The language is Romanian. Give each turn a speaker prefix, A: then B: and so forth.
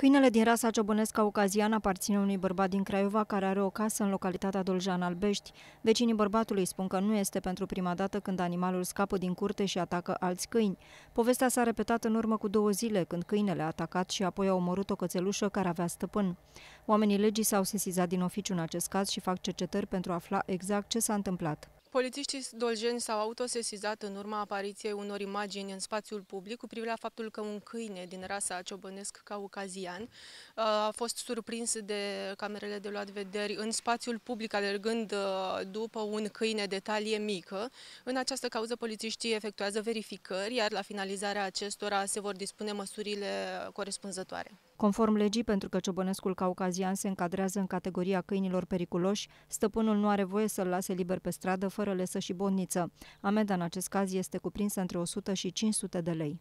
A: Câinele din rasa ciobănescă ocazian aparține unui bărbat din Craiova care are o casă în localitatea Doljan Albești. Vecinii bărbatului spun că nu este pentru prima dată când animalul scapă din curte și atacă alți câini. Povestea s-a repetat în urmă cu două zile când câinele a atacat și apoi a omorât o cățelușă care avea stăpân. Oamenii legii s-au sesizat din oficiu în acest caz și fac cercetări pentru a afla exact ce s-a întâmplat.
B: Polițiștii dolgeni s-au autosesizat în urma apariției unor imagini în spațiul public cu privire la faptul că un câine din rasa ciobănesc caucazian uh, a fost surprins de camerele de luat vederi în spațiul public alergând uh, după un câine de talie mică. În această cauză polițiștii efectuează verificări, iar la finalizarea acestora se vor dispune măsurile corespunzătoare.
A: Conform legii, pentru că ciobănescul caucazian se încadrează în categoria câinilor periculoși, stăpânul nu are voie să-l lase liber pe stradă fără lesă și bonniță. Amenda în acest caz este cuprinsă între 100 și 500 de lei.